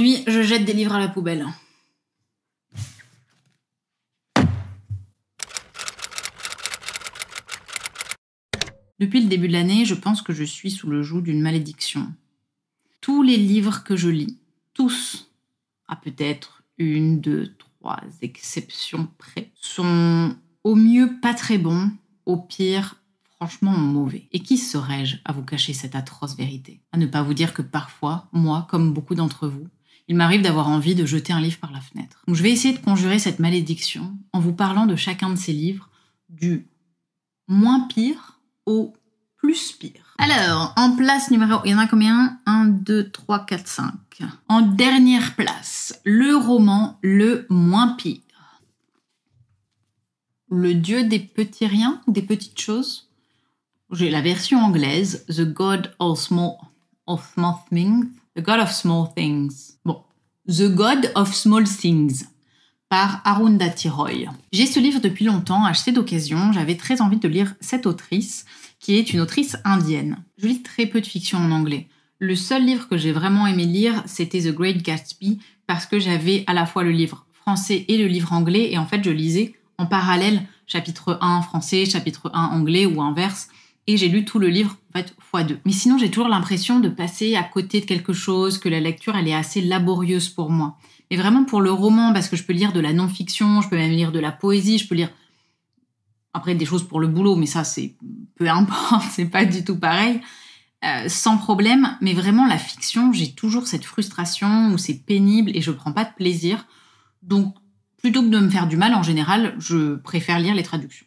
Aujourd'hui, je jette des livres à la poubelle. Depuis le début de l'année, je pense que je suis sous le joug d'une malédiction. Tous les livres que je lis, tous, à peut-être une, deux, trois exceptions près, sont au mieux pas très bons, au pire franchement mauvais. Et qui serais-je à vous cacher cette atroce vérité À ne pas vous dire que parfois, moi, comme beaucoup d'entre vous, il m'arrive d'avoir envie de jeter un livre par la fenêtre. je vais essayer de conjurer cette malédiction en vous parlant de chacun de ces livres, du moins pire au plus pire. Alors, en place numéro... Il y en a combien 1, 2, 3, 4, 5. En dernière place, le roman le moins pire. Le dieu des petits riens, des petites choses. J'ai la version anglaise, The God of Small of Small Things, The God of Small Things. Bon, The God of Small Things par Arundhati Roy. J'ai ce livre depuis longtemps, acheté d'occasion. J'avais très envie de lire cette autrice, qui est une autrice indienne. Je lis très peu de fiction en anglais. Le seul livre que j'ai vraiment aimé lire, c'était The Great Gatsby, parce que j'avais à la fois le livre français et le livre anglais, et en fait je lisais en parallèle chapitre 1 français, chapitre 1 anglais ou inverse et j'ai lu tout le livre en fait fois deux. Mais sinon, j'ai toujours l'impression de passer à côté de quelque chose, que la lecture elle est assez laborieuse pour moi. Et vraiment pour le roman, parce que je peux lire de la non-fiction, je peux même lire de la poésie, je peux lire après des choses pour le boulot, mais ça c'est peu importe, c'est pas du tout pareil. Euh, sans problème, mais vraiment la fiction, j'ai toujours cette frustration où c'est pénible et je prends pas de plaisir. Donc plutôt que de me faire du mal en général, je préfère lire les traductions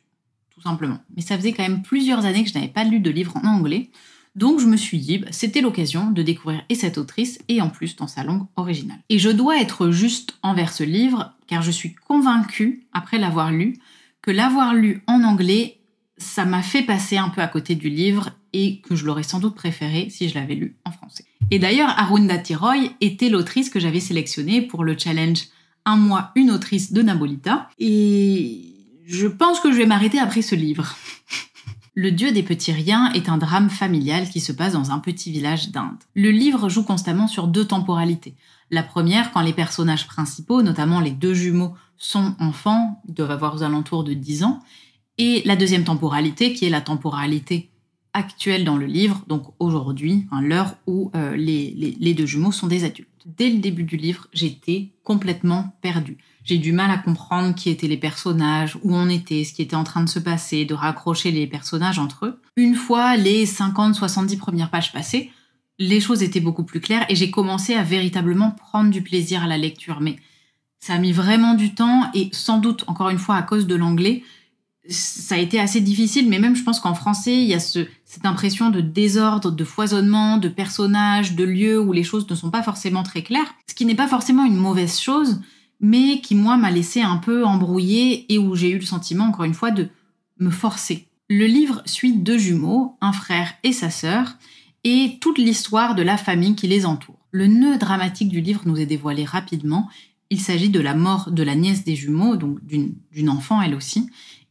simplement. Mais ça faisait quand même plusieurs années que je n'avais pas lu de livre en anglais, donc je me suis dit, bah, c'était l'occasion de découvrir et cette autrice, et en plus dans sa langue originale. Et je dois être juste envers ce livre, car je suis convaincue, après l'avoir lu, que l'avoir lu en anglais, ça m'a fait passer un peu à côté du livre et que je l'aurais sans doute préféré si je l'avais lu en français. Et d'ailleurs, Arunda Tiroy était l'autrice que j'avais sélectionnée pour le challenge Un mois, une autrice de Nabolita. Et je pense que je vais m'arrêter après ce livre. Le Dieu des petits riens est un drame familial qui se passe dans un petit village d'Inde. Le livre joue constamment sur deux temporalités. La première, quand les personnages principaux, notamment les deux jumeaux, sont enfants, ils doivent avoir aux alentours de 10 ans. Et la deuxième temporalité, qui est la temporalité actuelle dans le livre, donc aujourd'hui, hein, l'heure où euh, les, les deux jumeaux sont des adultes. Dès le début du livre, j'étais complètement perdue j'ai du mal à comprendre qui étaient les personnages, où on était, ce qui était en train de se passer, de raccrocher les personnages entre eux. Une fois les 50-70 premières pages passées, les choses étaient beaucoup plus claires et j'ai commencé à véritablement prendre du plaisir à la lecture. Mais ça a mis vraiment du temps et sans doute, encore une fois, à cause de l'anglais, ça a été assez difficile, mais même je pense qu'en français, il y a cette impression de désordre, de foisonnement, de personnages, de lieux où les choses ne sont pas forcément très claires, ce qui n'est pas forcément une mauvaise chose, mais qui, moi, m'a laissé un peu embrouillée et où j'ai eu le sentiment, encore une fois, de me forcer. Le livre suit deux jumeaux, un frère et sa sœur, et toute l'histoire de la famille qui les entoure. Le nœud dramatique du livre nous est dévoilé rapidement. Il s'agit de la mort de la nièce des jumeaux, donc d'une enfant elle aussi.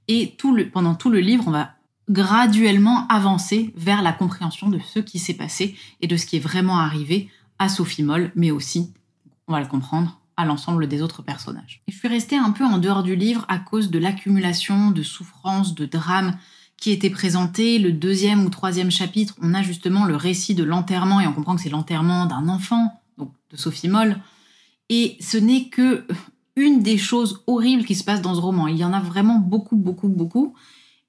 Et pendant tout le livre, on va graduellement avancer vers la compréhension de ce qui s'est passé et de ce qui est vraiment arrivé à Sophie Moll, mais aussi, on va le comprendre, à l'ensemble des autres personnages. Et je suis restée un peu en dehors du livre à cause de l'accumulation de souffrances, de drames qui étaient présentés. Le deuxième ou troisième chapitre, on a justement le récit de l'enterrement, et on comprend que c'est l'enterrement d'un enfant, donc de Sophie Moll. Et ce n'est que euh, une des choses horribles qui se passe dans ce roman. Il y en a vraiment beaucoup, beaucoup, beaucoup.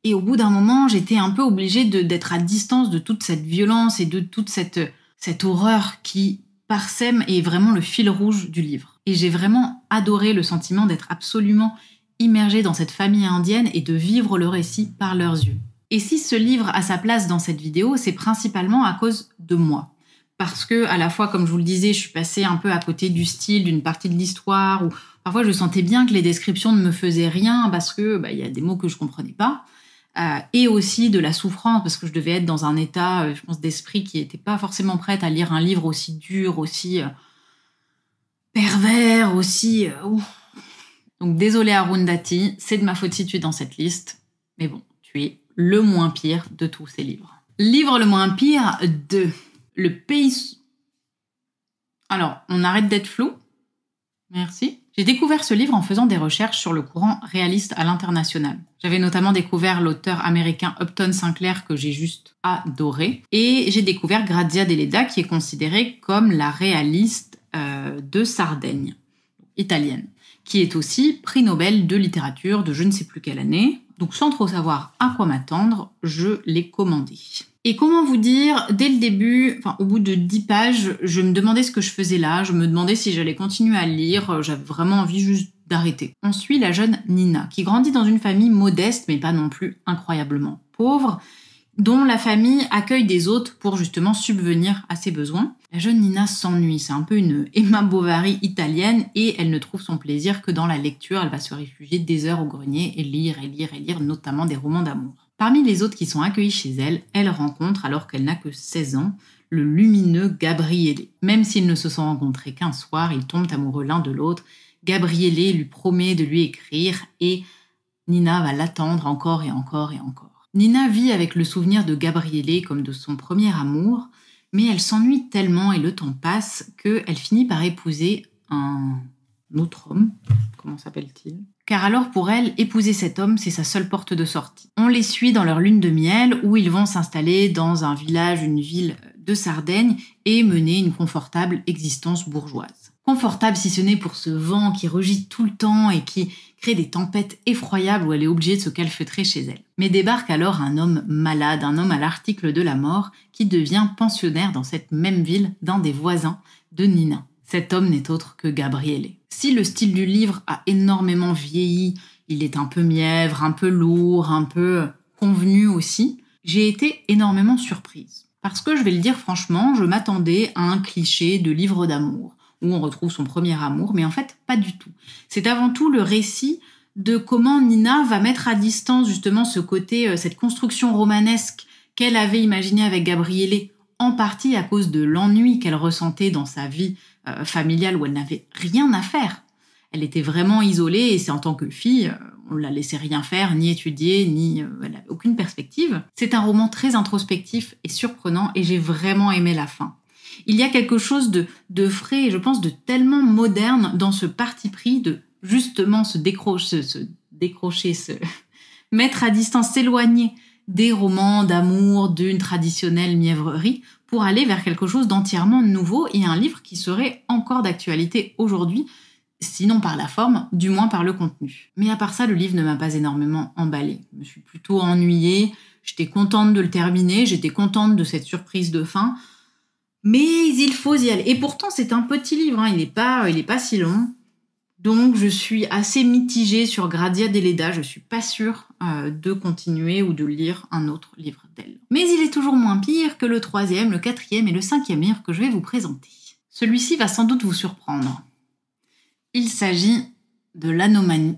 Et au bout d'un moment, j'étais un peu obligée d'être à distance de toute cette violence et de toute cette, cette horreur qui parsème et est vraiment le fil rouge du livre. Et j'ai vraiment adoré le sentiment d'être absolument immergée dans cette famille indienne et de vivre le récit par leurs yeux. Et si ce livre a sa place dans cette vidéo, c'est principalement à cause de moi. Parce que, à la fois, comme je vous le disais, je suis passée un peu à côté du style, d'une partie de l'histoire, ou parfois je sentais bien que les descriptions ne me faisaient rien parce que bah, y a des mots que je comprenais pas. Euh, et aussi de la souffrance, parce que je devais être dans un état, euh, je pense, d'esprit qui n'était pas forcément prête à lire un livre aussi dur, aussi. Euh, pervers aussi. Euh, Donc désolé Arundhati, c'est de ma faute si tu es dans cette liste. Mais bon, tu es le moins pire de tous ces livres. Livre le moins pire de... Le pays... Alors, on arrête d'être flou. Merci. J'ai découvert ce livre en faisant des recherches sur le courant réaliste à l'international. J'avais notamment découvert l'auteur américain Upton Sinclair que j'ai juste adoré. Et j'ai découvert Grazia Deleda qui est considérée comme la réaliste euh, de Sardaigne, italienne, qui est aussi prix Nobel de littérature de je ne sais plus quelle année. Donc sans trop savoir à quoi m'attendre, je l'ai commandé. Et comment vous dire, dès le début, au bout de dix pages, je me demandais ce que je faisais là, je me demandais si j'allais continuer à lire, j'avais vraiment envie juste d'arrêter. On suit la jeune Nina, qui grandit dans une famille modeste mais pas non plus incroyablement pauvre, dont la famille accueille des hôtes pour justement subvenir à ses besoins. La jeune Nina s'ennuie, c'est un peu une Emma Bovary italienne et elle ne trouve son plaisir que dans la lecture. Elle va se réfugier des heures au grenier et lire et lire et lire, notamment des romans d'amour. Parmi les autres qui sont accueillis chez elle, elle rencontre, alors qu'elle n'a que 16 ans, le lumineux Gabriele. Même s'ils ne se sont rencontrés qu'un soir, ils tombent amoureux l'un de l'autre. Gabriele lui promet de lui écrire et Nina va l'attendre encore et encore et encore. Nina vit avec le souvenir de Gabriele comme de son premier amour, mais elle s'ennuie tellement et le temps passe qu'elle finit par épouser un autre homme. Comment s'appelle-t-il Car alors pour elle, épouser cet homme, c'est sa seule porte de sortie. On les suit dans leur lune de miel où ils vont s'installer dans un village, une ville de Sardaigne et mener une confortable existence bourgeoise. Confortable si ce n'est pour ce vent qui rugit tout le temps et qui crée des tempêtes effroyables où elle est obligée de se calfeutrer chez elle. Mais débarque alors un homme malade, un homme à l'article de la mort, qui devient pensionnaire dans cette même ville d'un des voisins de Nina. Cet homme n'est autre que Gabriele. Si le style du livre a énormément vieilli, il est un peu mièvre, un peu lourd, un peu convenu aussi, j'ai été énormément surprise. Parce que je vais le dire franchement, je m'attendais à un cliché de livre d'amour où on retrouve son premier amour, mais en fait, pas du tout. C'est avant tout le récit de comment Nina va mettre à distance justement ce côté, euh, cette construction romanesque qu'elle avait imaginée avec Gabriele, en partie à cause de l'ennui qu'elle ressentait dans sa vie euh, familiale où elle n'avait rien à faire. Elle était vraiment isolée et c'est en tant que fille, euh, on la laissait rien faire, ni étudier, ni aucune perspective. C'est un roman très introspectif et surprenant et j'ai vraiment aimé la fin. Il y a quelque chose de, frais et je pense de tellement moderne dans ce parti pris de justement se, décrocher, se décrocher, se mettre à distance, s'éloigner des romans d'amour, d'une traditionnelle mièvrerie, pour aller vers quelque chose d'entièrement nouveau et un livre qui serait encore d'actualité aujourd'hui, sinon par la forme, du moins par le contenu. Mais à part ça, le livre ne m'a pas énormément emballée. Je me suis plutôt ennuyée, j'étais contente de le terminer, j'étais contente de cette surprise de fin. Mais il faut y aller. Et pourtant, c'est un petit livre, hein. il n'est pas, il pas si long. Donc, je suis assez mitigée sur Gradia Deleda. Je ne suis pas sûre euh, de continuer ou de lire un autre livre d'elle. Mais il est toujours moins pire que le troisième, le quatrième et le cinquième livre que je vais vous présenter. Celui-ci va sans doute vous surprendre. Il s'agit de l'anomanie.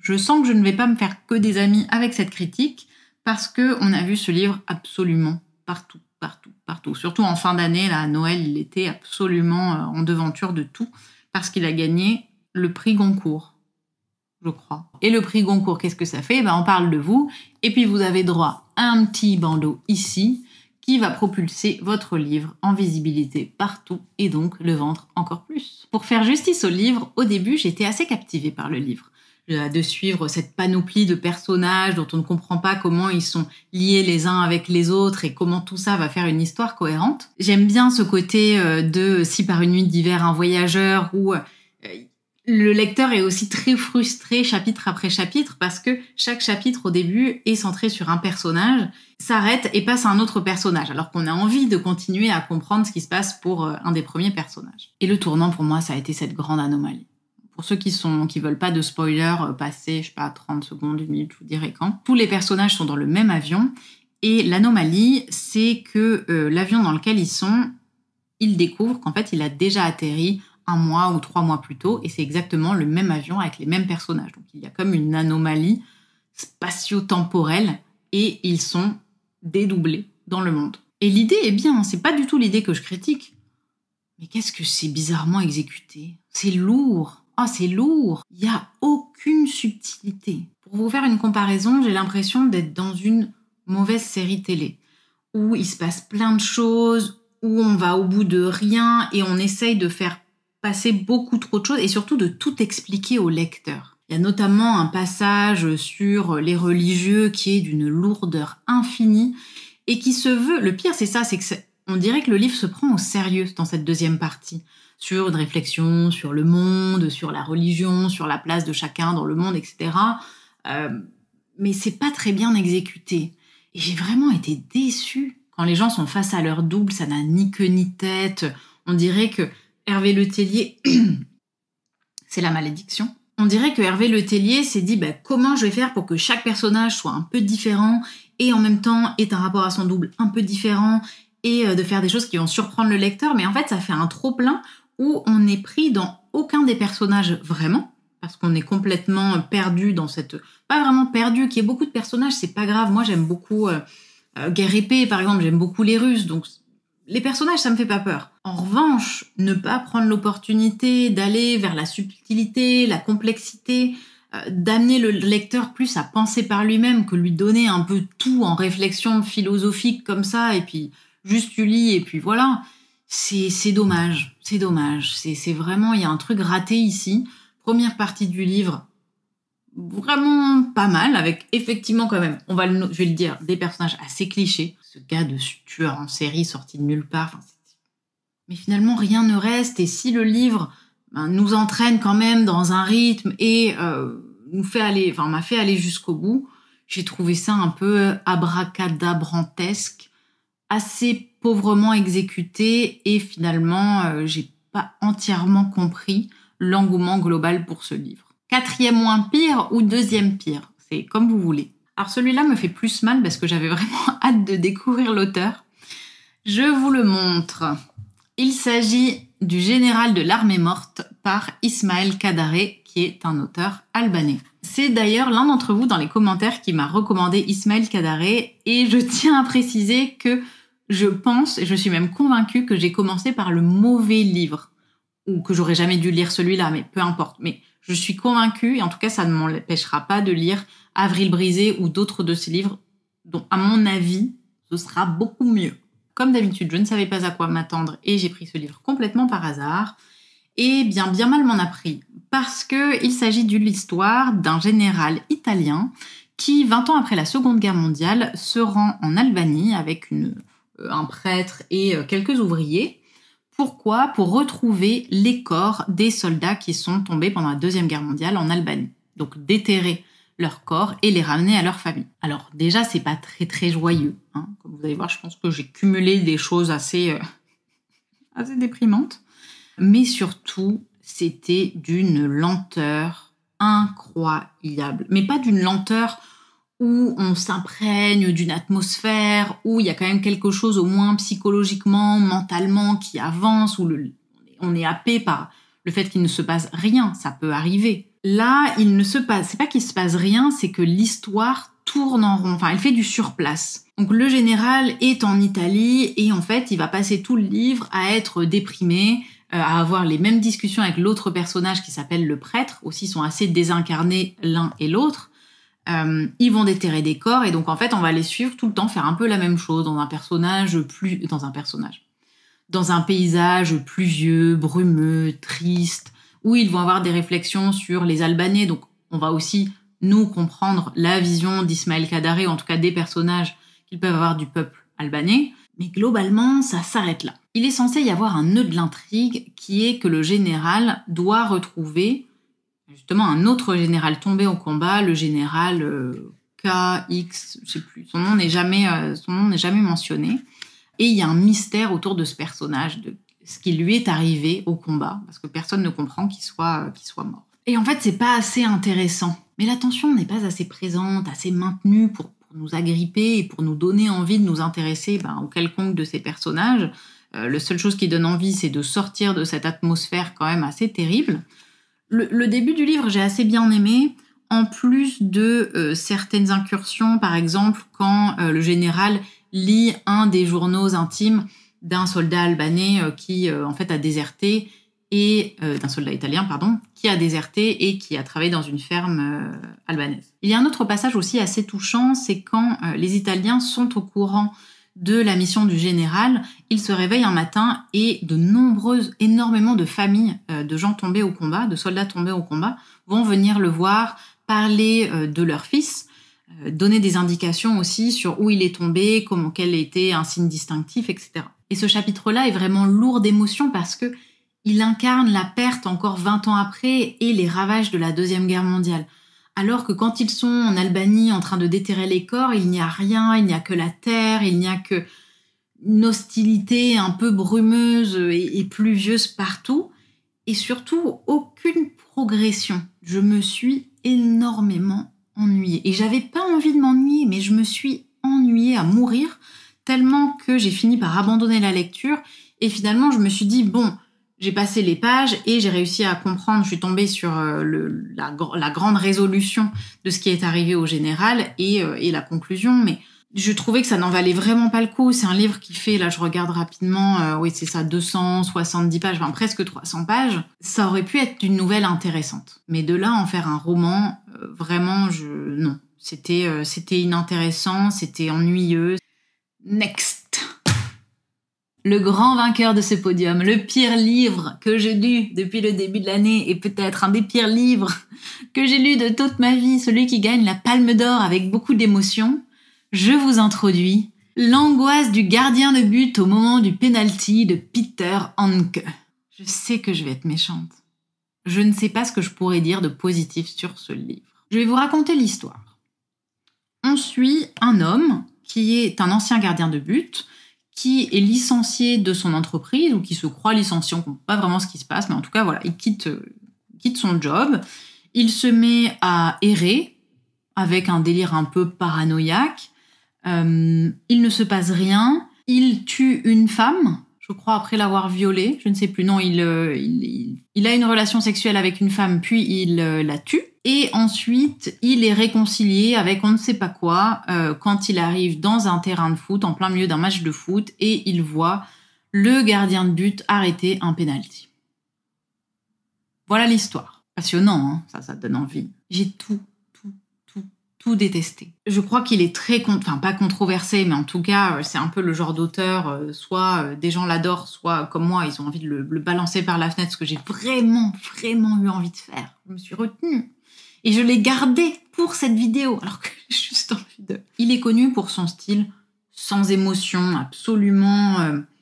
Je sens que je ne vais pas me faire que des amis avec cette critique parce que on a vu ce livre absolument partout partout, partout. Surtout en fin d'année, là, à Noël, il était absolument euh, en devanture de tout parce qu'il a gagné le prix Goncourt, je crois. Et le prix Goncourt, qu'est-ce que ça fait ben, On parle de vous et puis vous avez droit à un petit bandeau ici qui va propulser votre livre en visibilité partout et donc le vendre encore plus. Pour faire justice au livre, au début, j'étais assez captivée par le livre. Euh, de suivre cette panoplie de personnages dont on ne comprend pas comment ils sont liés les uns avec les autres et comment tout ça va faire une histoire cohérente. J'aime bien ce côté euh, de si par une nuit d'hiver un voyageur où euh, le lecteur est aussi très frustré chapitre après chapitre parce que chaque chapitre au début est centré sur un personnage, s'arrête et passe à un autre personnage alors qu'on a envie de continuer à comprendre ce qui se passe pour un des premiers personnages. Et le tournant pour moi ça a été cette grande anomalie. Pour ceux qui sont qui veulent pas de spoiler, euh, passer, je sais pas, 30 secondes, une minute, je vous dirai quand. Tous les personnages sont dans le même avion. Et l'anomalie, c'est que euh, l'avion dans lequel ils sont, ils découvrent qu'en fait, il a déjà atterri un mois ou trois mois plus tôt, et c'est exactement le même avion avec les mêmes personnages. Donc il y a comme une anomalie spatio-temporelle, et ils sont dédoublés dans le monde. Et l'idée est bien, hein. c'est pas du tout l'idée que je critique. Mais qu'est-ce que c'est bizarrement exécuté C'est lourd. Ah, c'est lourd Il n'y a aucune subtilité. Pour vous faire une comparaison, j'ai l'impression d'être dans une mauvaise série télé, où il se passe plein de choses, où on va au bout de rien et on essaye de faire passer beaucoup trop de choses et surtout de tout expliquer au lecteur. Il y a notamment un passage sur les religieux qui est d'une lourdeur infinie et qui se veut. Le pire, c'est ça, c'est que on dirait que le livre se prend au sérieux dans cette deuxième partie sur une réflexion sur le monde, sur la religion, sur la place de chacun dans le monde, etc. Euh, mais c'est pas très bien exécuté. Et j'ai vraiment été déçue quand les gens sont face à leur double, ça n'a ni queue ni tête. On dirait que Hervé Le Letellier, c'est la malédiction. On dirait que Hervé Le Letellier s'est dit bah, comment je vais faire pour que chaque personnage soit un peu différent et en même temps ait un rapport à son double un peu différent et euh, de faire des choses qui vont surprendre le lecteur. Mais en fait, ça fait un trop plein où on est pris dans aucun des personnages vraiment, parce qu'on est complètement perdu dans cette... Pas vraiment perdu, qu'il y ait beaucoup de personnages, c'est pas grave. Moi, j'aime beaucoup euh, euh Guerre épée, par exemple, j'aime beaucoup les Russes, donc les personnages, ça me fait pas peur. En revanche, ne pas prendre l'opportunité d'aller vers la subtilité, la complexité, euh, d'amener le lecteur plus à penser par lui-même que lui donner un peu tout en réflexion philosophique comme ça, et puis juste tu lis, et puis voilà c'est dommage, c'est dommage. C'est vraiment, il y a un truc raté ici. Première partie du livre, vraiment pas mal, avec effectivement quand même, on va le, je vais le dire, des personnages assez clichés. Ce gars de tueur en série sorti de nulle part. mais finalement, rien ne reste. Et si le livre ben, nous entraîne quand même dans un rythme et euh, nous fait aller, enfin, m'a fait aller jusqu'au bout, j'ai trouvé ça un peu abracadabrantesque assez pauvrement exécuté et finalement, euh, j'ai pas entièrement compris l'engouement global pour ce livre. Quatrième moins pire ou deuxième pire, c'est comme vous voulez. Alors celui-là me fait plus mal parce que j'avais vraiment hâte de découvrir l'auteur. Je vous le montre. Il s'agit du Général de l'armée morte par Ismaël Kadare qui est un auteur albanais. C'est d'ailleurs l'un d'entre vous dans les commentaires qui m'a recommandé Ismaël Kadaré et je tiens à préciser que je pense, et je suis même convaincue que j'ai commencé par le mauvais livre, ou que j'aurais jamais dû lire celui-là, mais peu importe. Mais je suis convaincue, et en tout cas, ça ne m'empêchera pas de lire Avril Brisé ou d'autres de ces livres, dont, à mon avis, ce sera beaucoup mieux. Comme d'habitude, je ne savais pas à quoi m'attendre et j'ai pris ce livre complètement par hasard. Et bien, bien mal m'en a pris, parce qu'il s'agit d'une histoire d'un général italien qui, 20 ans après la Seconde Guerre mondiale, se rend en Albanie avec une euh, un prêtre et euh, quelques ouvriers. Pourquoi Pour retrouver les corps des soldats qui sont tombés pendant la Deuxième Guerre mondiale en Albanie. Donc déterrer leurs corps et les ramener à leur famille. Alors déjà, c'est pas très très joyeux. Hein. Comme vous allez voir, je pense que j'ai cumulé des choses assez, euh, assez déprimantes. Mais surtout, c'était d'une lenteur incroyable. Mais pas d'une lenteur où on s'imprègne d'une atmosphère, où il y a quand même quelque chose au moins psychologiquement, mentalement qui avance, où on est happé par le fait qu'il ne se passe rien, ça peut arriver. Là, il ne se passe, c'est pas qu'il se passe rien, c'est que l'histoire tourne en rond, enfin elle fait du surplace. Donc le général est en Italie et en fait il va passer tout le livre à être déprimé, euh, à avoir les mêmes discussions avec l'autre personnage qui s'appelle le prêtre, aussi sont assez désincarnés l'un et l'autre. Euh, ils vont déterrer des corps et donc en fait on va les suivre tout le temps faire un peu la même chose dans un personnage plus dans un personnage dans un paysage pluvieux, brumeux, triste où ils vont avoir des réflexions sur les Albanais donc on va aussi nous comprendre la vision d'Ismaël Kadare, en tout cas des personnages qu'ils peuvent avoir du peuple albanais mais globalement ça s'arrête là. Il est censé y avoir un nœud de l'intrigue qui est que le général doit retrouver justement un autre général tombé au combat, le général euh, KX, je sais plus, son nom n'est jamais, euh, son nom n'est jamais mentionné. Et il y a un mystère autour de ce personnage, de ce qui lui est arrivé au combat, parce que personne ne comprend qu'il soit, euh, soit mort. Et en fait, c'est pas assez intéressant. Mais l'attention n'est pas assez présente, assez maintenue pour, nous agripper et pour nous donner envie de nous intéresser ben, au quelconque de ces personnages. la seule chose qui donne envie, c'est de sortir de cette atmosphère quand même assez terrible le, début du livre, j'ai assez bien aimé, en plus de euh, certaines incursions, par exemple quand euh, le général lit un des journaux intimes d'un soldat albanais euh, qui en fait a déserté et d'un soldat italien, pardon, qui a déserté et qui a travaillé dans une ferme albanaise. Il y a un autre passage aussi assez touchant, c'est quand les Italiens sont au courant de la mission du général, il se réveille un matin et de nombreuses, énormément de familles euh, de gens tombés au combat, de soldats tombés au combat, vont venir le voir, parler euh, de leur fils, euh, donner des indications aussi sur où il est tombé, comment quel était un signe distinctif, etc. Et ce chapitre-là est vraiment lourd d'émotions parce que il incarne la perte encore 20 ans après et les ravages de la Deuxième Guerre mondiale. Alors que quand ils sont en Albanie en train de déterrer les corps, il n'y a rien, il n'y a que la terre, il n'y a que une hostilité un peu brumeuse et, pluvieuse partout, et surtout aucune progression. Je me suis énormément ennuyée. Et j'avais pas envie de m'ennuyer, mais je me suis ennuyée à mourir, tellement que j'ai fini par abandonner la lecture. Et finalement, je me suis dit, bon, j'ai passé les pages et j'ai réussi à comprendre, je suis tombée sur euh, le, la, grande résolution de ce qui est arrivé au général euh, et, la conclusion, mais je trouvais que ça n'en valait vraiment pas le coup. C'est un livre qui fait, là je regarde rapidement, euh, oui c'est ça, 270 pages, enfin presque 300 pages. Ça aurait pu être une nouvelle intéressante. Mais de là en faire un roman, vraiment, je non. C'était c'était inintéressant, c'était ennuyeux. Next le grand vainqueur de ce podium, le pire livre que j'ai lu depuis le début de l'année et peut-être un des pires livres que j'ai lu de toute ma vie, celui qui gagne la Palme d'Or avec beaucoup d'émotion, je vous introduis L'angoisse du gardien de but au moment du penalty de Peter Hanke. Je sais que je vais être méchante. Je ne sais pas ce que je pourrais dire de positif sur ce livre. Je vais vous raconter l'histoire. On suit un homme qui est un ancien gardien de but qui est licencié de son entreprise ou qui se croit licencié, on ne comprend pas vraiment ce qui se passe, mais en tout cas, voilà, il quitte, euh, quitte son job, il se met à errer avec un délire un peu paranoïaque, euh, il ne se passe rien, il tue une femme je crois, après l'avoir violée. Je ne sais plus. Non, euh, il, il, a une relation sexuelle avec une femme, puis il euh, la tue. Et ensuite, il est réconcilié avec on ne sait pas quoi euh, quand il arrive dans un terrain de foot, en plein milieu d'un match de foot, et il voit le gardien de but arrêter un penalty. Voilà l'histoire. Passionnant, hein, ça, ça donne envie. J'ai tout détester. Je crois qu'il est très, enfin pas controversé, mais en tout cas, euh, c'est un peu le genre d'auteur, euh, soit euh, des gens l'adorent, soit comme moi, ils ont envie de le, balancer par la fenêtre, ce que j'ai vraiment, vraiment eu envie de faire. Je me suis retenue. Et je l'ai gardé pour cette vidéo, alors que j'ai juste envie de... Il est connu pour son style sans émotion, absolument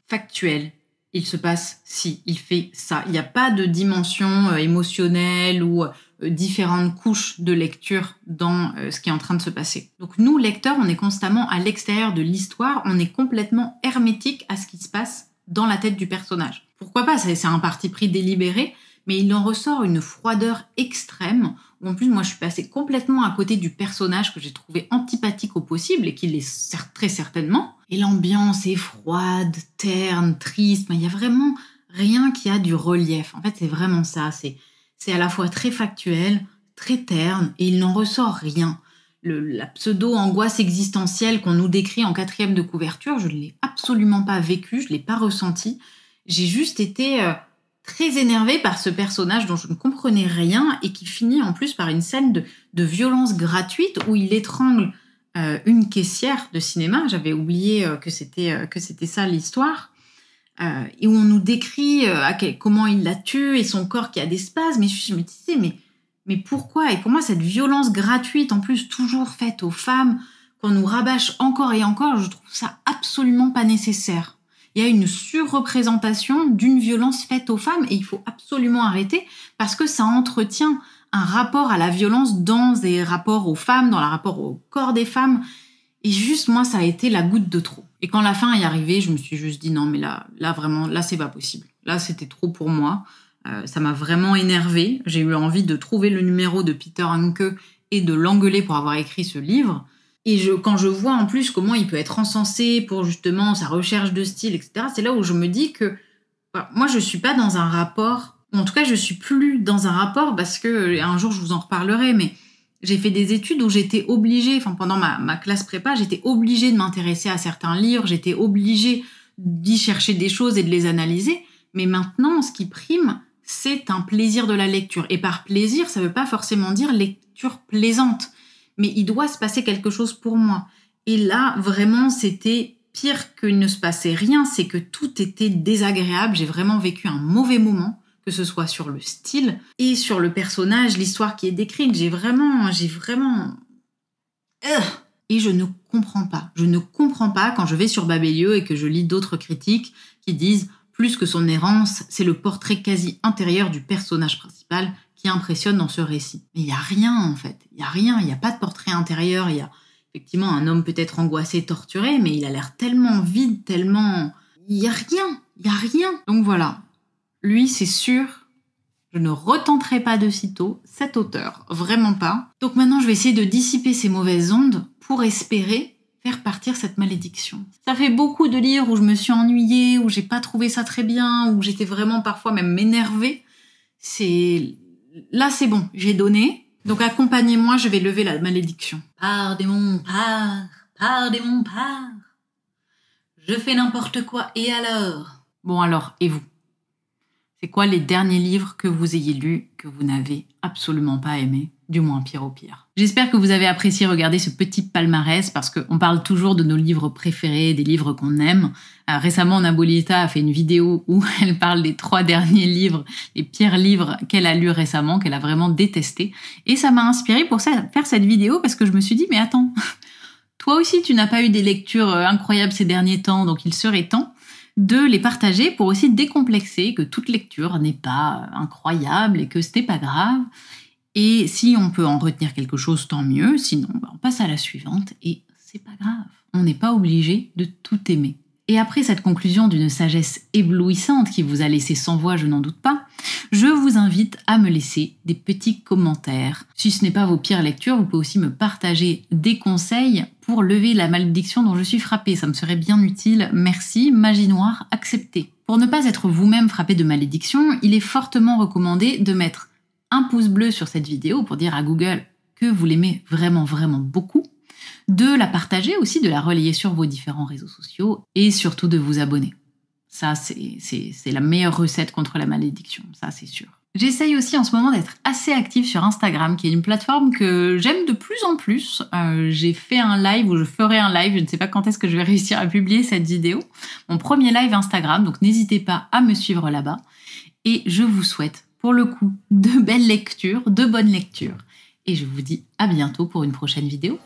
factuel. Il se passe si, il fait ça. Il n'y a pas de dimension émotionnelle ou euh, différentes couches de lecture dans euh, ce qui est en train de se passer. Donc nous, lecteurs, on est constamment à l'extérieur de l'histoire, on est complètement hermétique à ce qui se passe dans la tête du personnage. Pourquoi pas C'est un parti pris délibéré, mais il en ressort une froideur extrême. Où en plus, moi, je suis passée complètement à côté du personnage que j'ai trouvé antipathique au possible et qui l'est très certainement. Et l'ambiance est froide, terne, triste. Mais il y a vraiment rien qui a du relief. En fait, c'est vraiment ça. C'est c'est à la fois très factuel, très terne, et il n'en ressort rien. la pseudo-angoisse existentielle qu'on nous décrit en quatrième de couverture, je ne l'ai absolument pas vécue, je ne l'ai pas ressentie. J'ai juste été euh, très énervée par ce personnage dont je ne comprenais rien et qui finit en plus par une scène de, violence gratuite où il étrangle euh, une caissière de cinéma. J'avais oublié euh, que c'était ça l'histoire. Euh, et où on nous décrit euh, comment il la tue et son corps qui a des spasmes. Mais je me disais, mais, pourquoi Et pour moi, cette violence gratuite, en plus toujours faite aux femmes, qu'on nous rabâche encore et encore, je trouve ça absolument pas nécessaire. Il y a une surreprésentation d'une violence faite aux femmes et il faut absolument arrêter parce que ça entretient un rapport à la violence dans des rapports aux femmes, dans le rapport au corps des femmes et juste, moi, ça a été la goutte de trop. Et quand la fin est arrivée, je me suis juste dit non, mais là, là vraiment, là, c'est pas possible. Là, c'était trop pour moi. Euh, ça m'a vraiment énervé. J'ai eu envie de trouver le numéro de Peter Hanke et de l'engueuler pour avoir écrit ce livre. Et quand je vois en plus comment il peut être encensé pour justement sa recherche de style, etc., c'est là où je me dis que bah, moi, je suis pas dans un rapport. En tout cas, je suis plus dans un rapport parce que un jour, je vous en reparlerai, mais j'ai fait des études où j'étais obligée, enfin pendant ma, ma classe prépa, j'étais obligée de m'intéresser à certains livres, j'étais obligée d'y chercher des choses et de les analyser. Mais maintenant, ce qui prime, c'est un plaisir de la lecture. Et par plaisir, ça ne veut pas forcément dire lecture plaisante, mais il doit se passer quelque chose pour moi. Et là, vraiment, c'était pire qu'il ne se passait rien, c'est que tout était désagréable. J'ai vraiment vécu un mauvais moment que ce soit sur le style et sur le personnage, l'histoire qui est décrite. J'ai vraiment, j'ai vraiment... Et je ne comprends pas. Je ne comprends pas quand je vais sur Babelio et que je lis d'autres critiques qui disent plus que son errance, c'est le portrait quasi intérieur du personnage principal qui impressionne dans ce récit. Mais il n'y a rien en fait. Il n'y a rien. Il n'y a pas de portrait intérieur. Il y a effectivement un homme peut-être angoissé, torturé, mais il a l'air tellement vide, tellement... Il n'y a rien. Il n'y a rien. Donc voilà, lui, c'est sûr, je ne retenterai pas de sitôt cet auteur, vraiment pas. Donc maintenant, je vais essayer de dissiper ces mauvaises ondes pour espérer faire partir cette malédiction. Ça fait beaucoup de livres où je me suis ennuyée, où j'ai pas trouvé ça très bien, où j'étais vraiment parfois même énervée. C'est là, c'est bon, j'ai donné. Donc accompagnez-moi, je vais lever la malédiction. Par démon, par, par démon, par. Je fais n'importe quoi et alors Bon alors, et vous c'est quoi les derniers livres que vous ayez lus que vous n'avez absolument pas aimé, du moins pire au pire J'espère que vous avez apprécié regarder ce petit palmarès parce qu'on parle toujours de nos livres préférés, des livres qu'on aime. Euh, récemment, Nabolita a fait une vidéo où elle parle des trois derniers livres, les pires livres qu'elle a lus récemment, qu'elle a vraiment détesté. Et ça m'a inspiré pour faire cette vidéo parce que je me suis dit, mais attends, toi aussi tu n'as pas eu des lectures euh, incroyables ces derniers temps, donc il serait temps de les partager pour aussi décomplexer que toute lecture n'est pas euh, incroyable et que ce n'est pas grave. Et si on peut en retenir quelque chose, tant mieux. Sinon, bah, on passe à la suivante et c'est pas grave. On n'est pas obligé de tout aimer. Et après cette conclusion d'une sagesse éblouissante qui vous a laissé sans voix, je n'en doute pas, je vous invite à me laisser des petits commentaires. Si ce n'est pas vos pires lectures, vous pouvez aussi me partager des conseils pour lever la malédiction dont je suis frappée. Ça me serait bien utile. Merci, magie noire, acceptez. Pour ne pas être vous-même frappé de malédiction, il est fortement recommandé de mettre un pouce bleu sur cette vidéo pour dire à Google que vous l'aimez vraiment, vraiment beaucoup de la partager aussi, de la relayer sur vos différents réseaux sociaux et surtout de vous abonner. Ça, c'est la meilleure recette contre la malédiction, ça c'est sûr. J'essaye aussi en ce moment d'être assez active sur Instagram, qui est une plateforme que j'aime de plus en plus. Euh, j'ai fait un live ou je ferai un live, je ne sais pas quand est-ce que je vais réussir à publier cette vidéo. Mon premier live Instagram, donc n'hésitez pas à me suivre là-bas. Et je vous souhaite, pour le coup, de belles lectures, de bonnes lectures. Et je vous dis à bientôt pour une prochaine vidéo.